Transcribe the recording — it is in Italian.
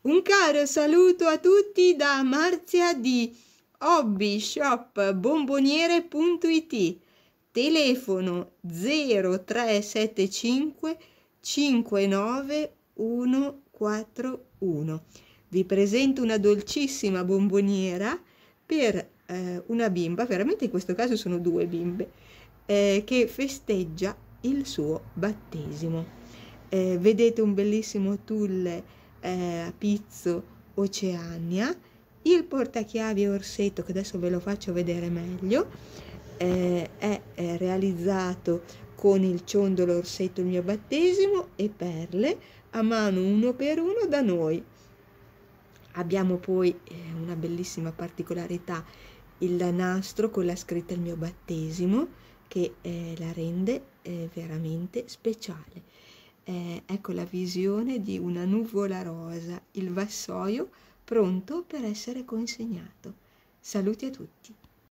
Un caro saluto a tutti da Marzia di hobbyshopbomboniere.it Telefono 0375 59141. Vi presento una dolcissima bomboniera per eh, una bimba, veramente in questo caso sono due bimbe, eh, che festeggia il suo battesimo. Eh, vedete un bellissimo tulle eh, Pizzo Oceania, il portachiavi orsetto che adesso ve lo faccio vedere meglio, eh, è, è realizzato con il ciondolo orsetto il mio battesimo e perle a mano uno per uno da noi. Abbiamo poi eh, una bellissima particolarità, il nastro con la scritta il mio battesimo che eh, la rende eh, veramente speciale eh, ecco la visione di una nuvola rosa, il vassoio pronto per essere consegnato. Saluti a tutti.